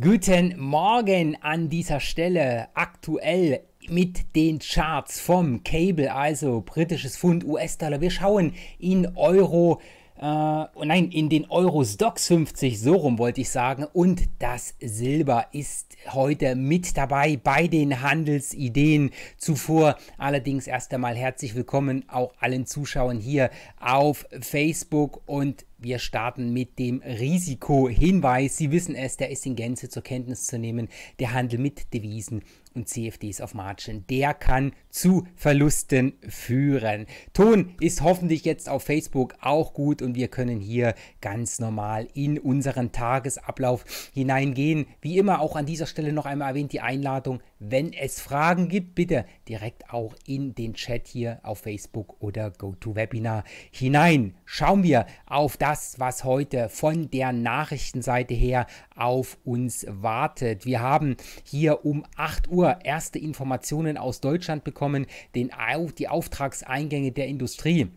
Guten Morgen an dieser Stelle aktuell mit den Charts vom Cable, also britisches Pfund, US-Dollar. Wir schauen in Euro, äh, oh nein, in den Euro Stocks 50, so rum wollte ich sagen. Und das Silber ist heute mit dabei bei den Handelsideen. Zuvor allerdings erst einmal herzlich willkommen auch allen Zuschauern hier auf Facebook und wir starten mit dem Risikohinweis. Sie wissen es, der ist in Gänze zur Kenntnis zu nehmen. Der Handel mit Devisen und CFDs auf Margin, der kann zu Verlusten führen. Ton ist hoffentlich jetzt auf Facebook auch gut und wir können hier ganz normal in unseren Tagesablauf hineingehen. Wie immer auch an dieser Stelle noch einmal erwähnt die Einladung, wenn es Fragen gibt, bitte direkt auch in den Chat hier auf Facebook oder GoToWebinar hinein. Schauen wir auf das das, was heute von der Nachrichtenseite her auf uns wartet. Wir haben hier um 8 Uhr erste Informationen aus Deutschland bekommen, den, die Auftragseingänge der Industrie.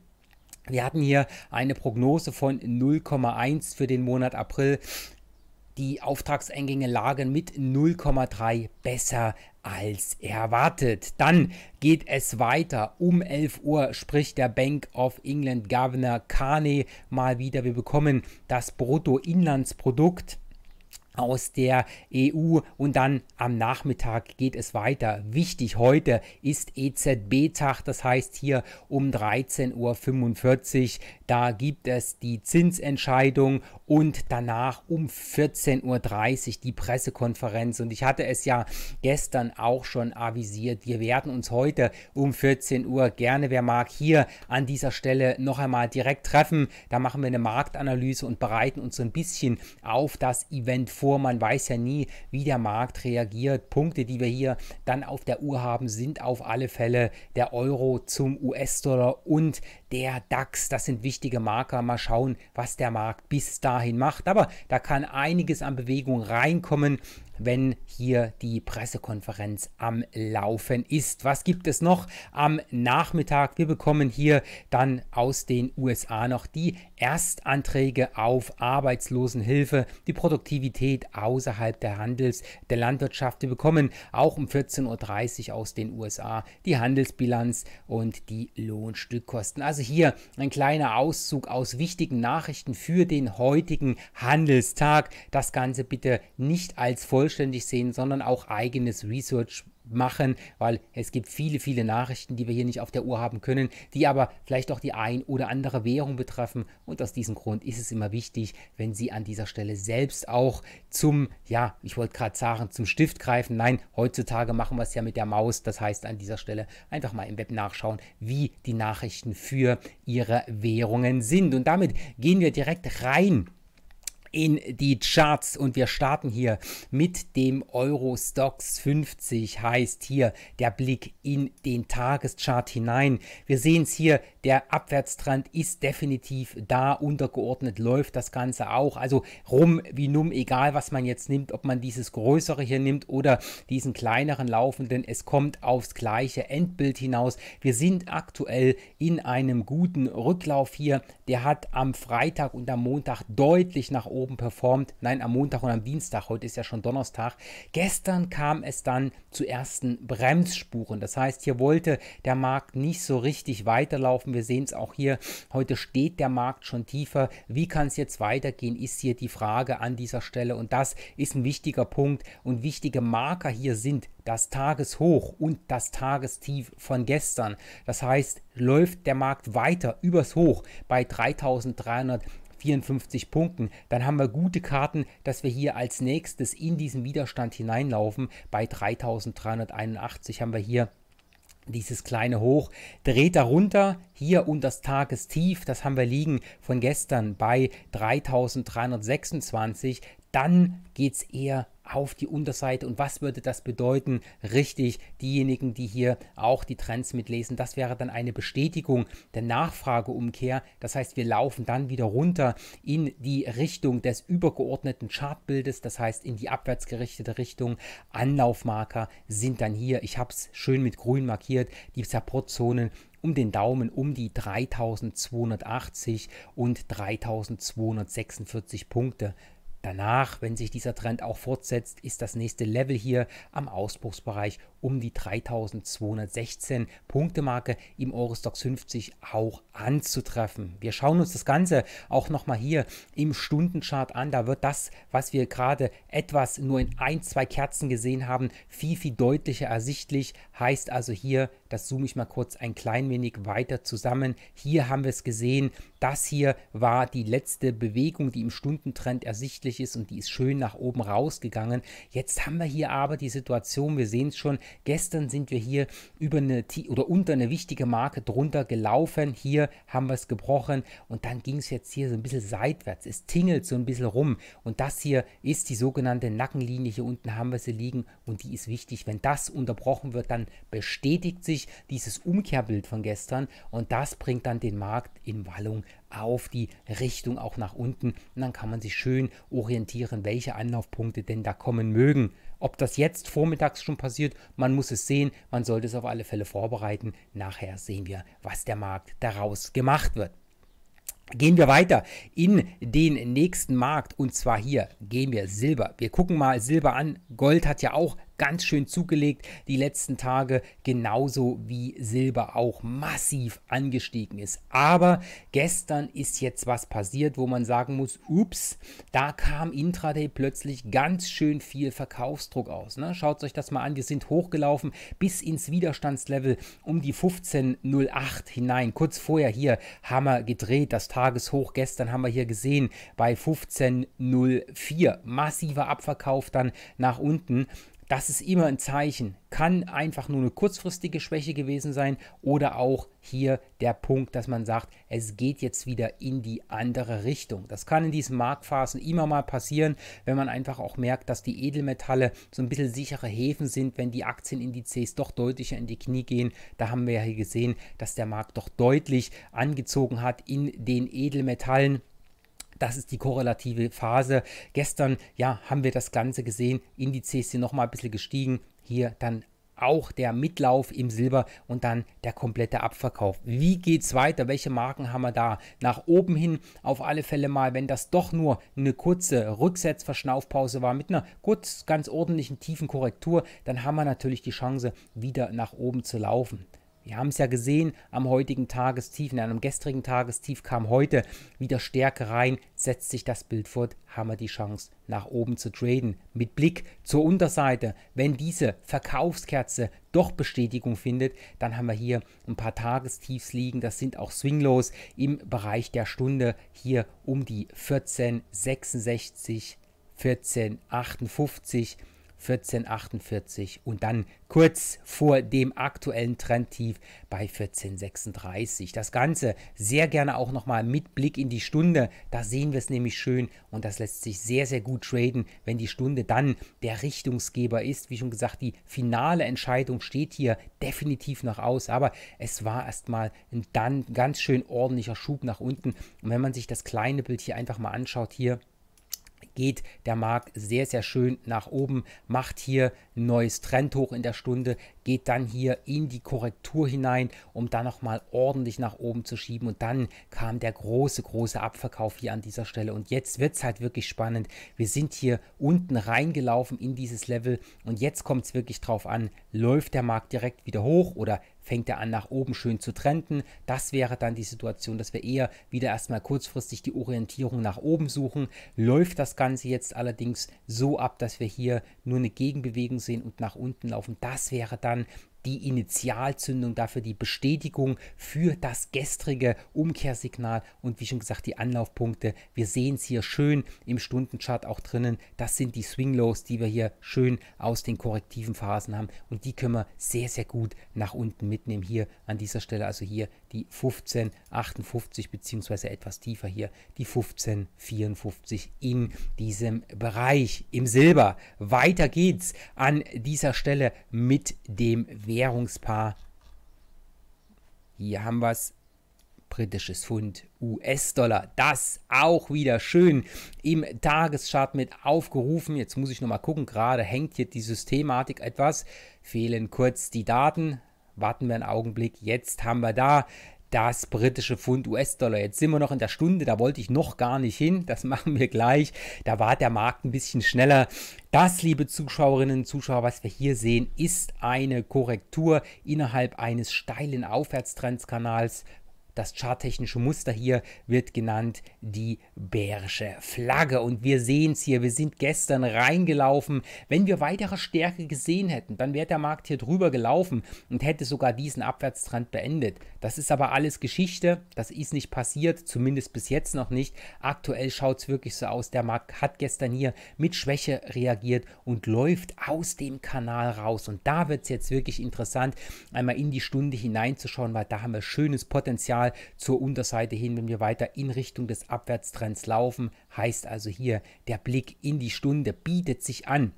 Wir hatten hier eine Prognose von 0,1 für den Monat April. Die Auftragseingänge lagen mit 0,3 besser als erwartet. Dann geht es weiter. Um 11 Uhr spricht der Bank of England Governor Carney mal wieder. Wir bekommen das Bruttoinlandsprodukt aus der EU und dann am Nachmittag geht es weiter. Wichtig heute ist EZB-Tag, das heißt hier um 13.45 Uhr, da gibt es die Zinsentscheidung und danach um 14.30 Uhr die Pressekonferenz. Und ich hatte es ja gestern auch schon avisiert. Wir werden uns heute um 14 Uhr gerne, wer mag, hier an dieser Stelle noch einmal direkt treffen. Da machen wir eine Marktanalyse und bereiten uns so ein bisschen auf das Event vor. Man weiß ja nie, wie der Markt reagiert. Punkte, die wir hier dann auf der Uhr haben, sind auf alle Fälle der Euro zum US-Dollar und der DAX, das sind wichtige Marker. Mal schauen, was der Markt bis dahin macht. Aber da kann einiges an Bewegung reinkommen wenn hier die Pressekonferenz am Laufen ist. Was gibt es noch am Nachmittag? Wir bekommen hier dann aus den USA noch die Erstanträge auf Arbeitslosenhilfe, die Produktivität außerhalb der Handels, der Landwirtschaft. Wir bekommen auch um 14.30 Uhr aus den USA die Handelsbilanz und die Lohnstückkosten. Also hier ein kleiner Auszug aus wichtigen Nachrichten für den heutigen Handelstag. Das Ganze bitte nicht als Folge vollständig sehen, sondern auch eigenes Research machen, weil es gibt viele, viele Nachrichten, die wir hier nicht auf der Uhr haben können, die aber vielleicht auch die ein oder andere Währung betreffen. Und aus diesem Grund ist es immer wichtig, wenn Sie an dieser Stelle selbst auch zum, ja, ich wollte gerade sagen, zum Stift greifen. Nein, heutzutage machen wir es ja mit der Maus. Das heißt an dieser Stelle einfach mal im Web nachschauen, wie die Nachrichten für Ihre Währungen sind. Und damit gehen wir direkt rein in die Charts und wir starten hier mit dem Euro Stocks 50, heißt hier der Blick in den Tageschart hinein. Wir sehen es hier, der Abwärtstrend ist definitiv da, untergeordnet läuft das Ganze auch. Also rum wie num, egal was man jetzt nimmt, ob man dieses größere hier nimmt oder diesen kleineren laufenden, es kommt aufs gleiche Endbild hinaus. Wir sind aktuell in einem guten Rücklauf hier. Der hat am Freitag und am Montag deutlich nach oben performt. Nein, am Montag und am Dienstag, heute ist ja schon Donnerstag. Gestern kam es dann zu ersten Bremsspuren. Das heißt, hier wollte der Markt nicht so richtig weiterlaufen. Wir sehen es auch hier. Heute steht der Markt schon tiefer. Wie kann es jetzt weitergehen, ist hier die Frage an dieser Stelle. Und das ist ein wichtiger Punkt. Und wichtige Marker hier sind das Tageshoch und das Tagestief von gestern. Das heißt, läuft der Markt weiter übers Hoch bei 3300. 54 Punkten, dann haben wir gute Karten, dass wir hier als nächstes in diesen Widerstand hineinlaufen. Bei 3381 haben wir hier dieses kleine Hoch dreht darunter hier und das Tagestief, das haben wir liegen von gestern bei 3326, dann geht es eher auf die Unterseite und was würde das bedeuten? Richtig, diejenigen, die hier auch die Trends mitlesen, das wäre dann eine Bestätigung der Nachfrageumkehr. Das heißt, wir laufen dann wieder runter in die Richtung des übergeordneten Chartbildes, das heißt in die abwärtsgerichtete Richtung. Anlaufmarker sind dann hier, ich habe es schön mit grün markiert, die Supportzonen um den Daumen um die 3280 und 3246 Punkte. Danach, wenn sich dieser Trend auch fortsetzt, ist das nächste Level hier am Ausbruchsbereich um die 3216 Marke im Eurostox 50 auch anzutreffen. Wir schauen uns das Ganze auch nochmal hier im Stundenchart an. Da wird das, was wir gerade etwas nur in ein, zwei Kerzen gesehen haben, viel, viel deutlicher ersichtlich. Heißt also hier, das zoome ich mal kurz ein klein wenig weiter zusammen. Hier haben wir es gesehen. Das hier war die letzte Bewegung, die im Stundentrend ersichtlich ist und die ist schön nach oben rausgegangen. Jetzt haben wir hier aber die Situation, wir sehen es schon, Gestern sind wir hier über eine oder unter eine wichtige Marke drunter gelaufen. Hier haben wir es gebrochen und dann ging es jetzt hier so ein bisschen seitwärts. Es tingelt so ein bisschen rum und das hier ist die sogenannte Nackenlinie. Hier unten haben wir sie liegen und die ist wichtig. Wenn das unterbrochen wird, dann bestätigt sich dieses Umkehrbild von gestern und das bringt dann den Markt in Wallung auf die Richtung auch nach unten und dann kann man sich schön orientieren, welche Anlaufpunkte denn da kommen mögen. Ob das jetzt vormittags schon passiert, man muss es sehen, man sollte es auf alle Fälle vorbereiten. Nachher sehen wir, was der Markt daraus gemacht wird. Gehen wir weiter in den nächsten Markt und zwar hier gehen wir Silber. Wir gucken mal Silber an. Gold hat ja auch ganz schön zugelegt die letzten Tage, genauso wie Silber auch massiv angestiegen ist. Aber gestern ist jetzt was passiert, wo man sagen muss, ups, da kam Intraday plötzlich ganz schön viel Verkaufsdruck aus. Ne? Schaut euch das mal an, wir sind hochgelaufen bis ins Widerstandslevel um die 15.08 hinein. Kurz vorher hier haben wir gedreht, das Tageshoch gestern haben wir hier gesehen bei 15.04. Massiver Abverkauf dann nach unten. Das ist immer ein Zeichen. Kann einfach nur eine kurzfristige Schwäche gewesen sein oder auch hier der Punkt, dass man sagt, es geht jetzt wieder in die andere Richtung. Das kann in diesen Marktphasen immer mal passieren, wenn man einfach auch merkt, dass die Edelmetalle so ein bisschen sichere Häfen sind, wenn die Aktienindizes doch deutlicher in die Knie gehen. Da haben wir ja hier gesehen, dass der Markt doch deutlich angezogen hat in den Edelmetallen. Das ist die korrelative Phase. Gestern, ja, haben wir das Ganze gesehen. Indizes sind nochmal ein bisschen gestiegen. Hier dann auch der Mitlauf im Silber und dann der komplette Abverkauf. Wie geht es weiter? Welche Marken haben wir da? Nach oben hin auf alle Fälle mal, wenn das doch nur eine kurze Rücksetzverschnaufpause war mit einer kurz ganz ordentlichen tiefen Korrektur, dann haben wir natürlich die Chance wieder nach oben zu laufen. Wir haben es ja gesehen am heutigen Tagestief, in einem gestrigen Tagestief kam heute wieder Stärke rein, setzt sich das Bild fort, haben wir die Chance nach oben zu traden. Mit Blick zur Unterseite, wenn diese Verkaufskerze doch Bestätigung findet, dann haben wir hier ein paar Tagestiefs liegen, das sind auch swinglos im Bereich der Stunde hier um die 1466, 1458 1448 und dann kurz vor dem aktuellen Trendtief bei 1436. Das Ganze sehr gerne auch nochmal mit Blick in die Stunde. Da sehen wir es nämlich schön und das lässt sich sehr, sehr gut traden, wenn die Stunde dann der Richtungsgeber ist. Wie schon gesagt, die finale Entscheidung steht hier definitiv noch aus, aber es war erstmal dann ganz schön ordentlicher Schub nach unten. Und wenn man sich das kleine Bild hier einfach mal anschaut, hier geht der Markt sehr, sehr schön nach oben, macht hier ein neues Trendhoch in der Stunde, geht dann hier in die Korrektur hinein, um dann nochmal ordentlich nach oben zu schieben. Und dann kam der große, große Abverkauf hier an dieser Stelle. Und jetzt wird es halt wirklich spannend. Wir sind hier unten reingelaufen in dieses Level und jetzt kommt es wirklich drauf an, läuft der Markt direkt wieder hoch oder fängt er an, nach oben schön zu trenden. Das wäre dann die Situation, dass wir eher wieder erstmal kurzfristig die Orientierung nach oben suchen. Läuft das Ganze jetzt allerdings so ab, dass wir hier nur eine Gegenbewegung sehen und nach unten laufen, das wäre dann die Initialzündung dafür, die Bestätigung für das gestrige Umkehrsignal und wie schon gesagt die Anlaufpunkte. Wir sehen es hier schön im Stundenchart auch drinnen. Das sind die Swing Lows, die wir hier schön aus den korrektiven Phasen haben und die können wir sehr, sehr gut nach unten mitnehmen hier an dieser Stelle. Also hier die 1558 bzw. etwas tiefer hier die 1554 in diesem Bereich im Silber. Weiter geht's an dieser Stelle mit dem Währungspaar. Hier haben wir es britisches Pfund, US-Dollar. Das auch wieder schön im Tageschart mit aufgerufen. Jetzt muss ich nochmal gucken, gerade hängt hier die Systematik etwas. Fehlen kurz die Daten warten wir einen Augenblick, jetzt haben wir da das britische Pfund US-Dollar. Jetzt sind wir noch in der Stunde, da wollte ich noch gar nicht hin, das machen wir gleich. Da war der Markt ein bisschen schneller. Das, liebe Zuschauerinnen und Zuschauer, was wir hier sehen, ist eine Korrektur innerhalb eines steilen Aufwärtstrendskanals das charttechnische Muster hier wird genannt die bärische Flagge. Und wir sehen es hier, wir sind gestern reingelaufen. Wenn wir weitere Stärke gesehen hätten, dann wäre der Markt hier drüber gelaufen und hätte sogar diesen Abwärtstrend beendet. Das ist aber alles Geschichte. Das ist nicht passiert, zumindest bis jetzt noch nicht. Aktuell schaut es wirklich so aus. Der Markt hat gestern hier mit Schwäche reagiert und läuft aus dem Kanal raus. Und da wird es jetzt wirklich interessant, einmal in die Stunde hineinzuschauen, weil da haben wir schönes Potenzial zur Unterseite hin, wenn wir weiter in Richtung des Abwärtstrends laufen. Heißt also hier, der Blick in die Stunde bietet sich an.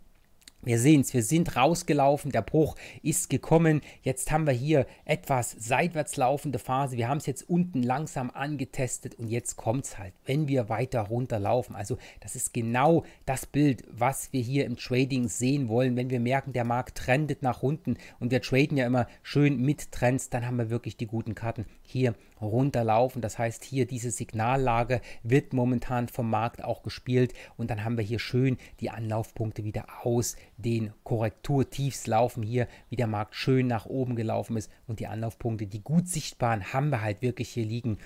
Wir sehen es, wir sind rausgelaufen, der Bruch ist gekommen. Jetzt haben wir hier etwas seitwärts laufende Phase. Wir haben es jetzt unten langsam angetestet und jetzt kommt es halt, wenn wir weiter runterlaufen. Also das ist genau das Bild, was wir hier im Trading sehen wollen. Wenn wir merken, der Markt trendet nach unten und wir traden ja immer schön mit Trends, dann haben wir wirklich die guten Karten. Hier runterlaufen. Das heißt, hier diese Signallage wird momentan vom Markt auch gespielt und dann haben wir hier schön die Anlaufpunkte wieder aus den Korrekturtiefs laufen hier, wie der Markt schön nach oben gelaufen ist und die Anlaufpunkte, die gut sichtbaren, haben wir halt wirklich hier liegen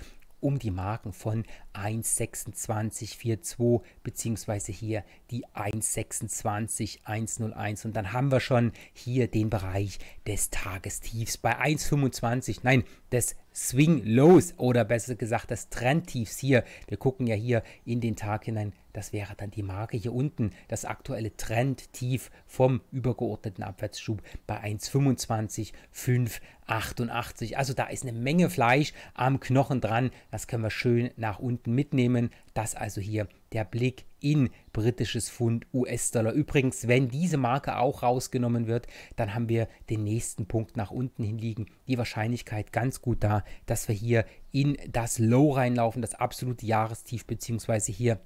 um die Marken von 1,2642 bzw. hier die 1,26101 und dann haben wir schon hier den Bereich des Tagestiefs bei 1,25, nein, des Swing Lows oder besser gesagt das Trendtiefs hier. Wir gucken ja hier in den Tag hinein. Das wäre dann die Marke hier unten, das aktuelle Trendtief vom übergeordneten Abwärtsschub bei 1,25,588. Also da ist eine Menge Fleisch am Knochen dran. Das können wir schön nach unten mitnehmen. Das also hier der Blick in britisches Pfund US-Dollar. Übrigens, wenn diese Marke auch rausgenommen wird, dann haben wir den nächsten Punkt nach unten hin liegen. Die Wahrscheinlichkeit ganz gut da, dass wir hier in das Low reinlaufen, das absolute Jahrestief, beziehungsweise hier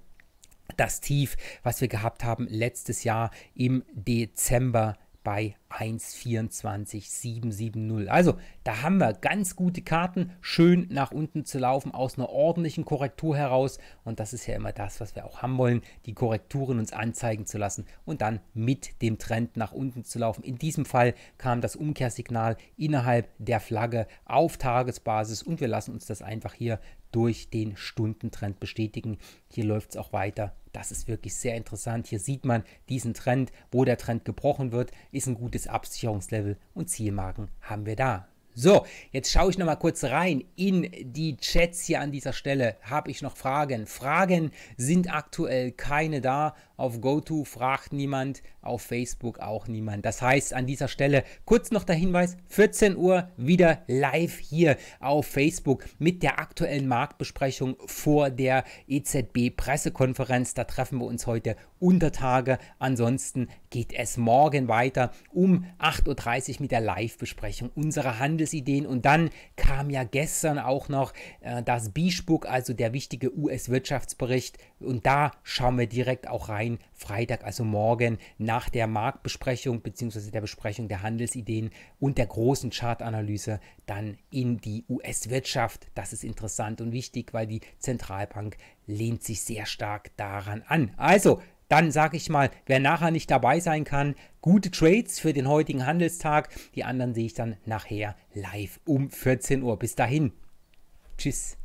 das Tief, was wir gehabt haben letztes Jahr im Dezember bei 1,24,770. Also da haben wir ganz gute Karten, schön nach unten zu laufen aus einer ordentlichen Korrektur heraus. Und das ist ja immer das, was wir auch haben wollen, die Korrekturen uns anzeigen zu lassen und dann mit dem Trend nach unten zu laufen. In diesem Fall kam das Umkehrsignal innerhalb der Flagge auf Tagesbasis und wir lassen uns das einfach hier durch den Stundentrend bestätigen. Hier läuft es auch weiter. Das ist wirklich sehr interessant. Hier sieht man diesen Trend, wo der Trend gebrochen wird, ist ein gutes welches Absicherungslevel und Zielmarken haben wir da. So, jetzt schaue ich noch mal kurz rein in die Chats hier an dieser Stelle. Habe ich noch Fragen? Fragen sind aktuell keine da. Auf GoTo fragt niemand, auf Facebook auch niemand. Das heißt, an dieser Stelle kurz noch der Hinweis: 14 Uhr wieder live hier auf Facebook mit der aktuellen Marktbesprechung vor der EZB-Pressekonferenz. Da treffen wir uns heute Untertage. Ansonsten geht es morgen weiter um 8.30 Uhr mit der Live-Besprechung unserer Handelsideen. Und dann kam ja gestern auch noch äh, das b also der wichtige US-Wirtschaftsbericht. Und da schauen wir direkt auch rein. Freitag, also morgen nach der Marktbesprechung bzw. der Besprechung der Handelsideen und der großen Chartanalyse dann in die US-Wirtschaft. Das ist interessant und wichtig, weil die Zentralbank lehnt sich sehr stark daran an. Also dann sage ich mal, wer nachher nicht dabei sein kann, gute Trades für den heutigen Handelstag. Die anderen sehe ich dann nachher live um 14 Uhr. Bis dahin. Tschüss.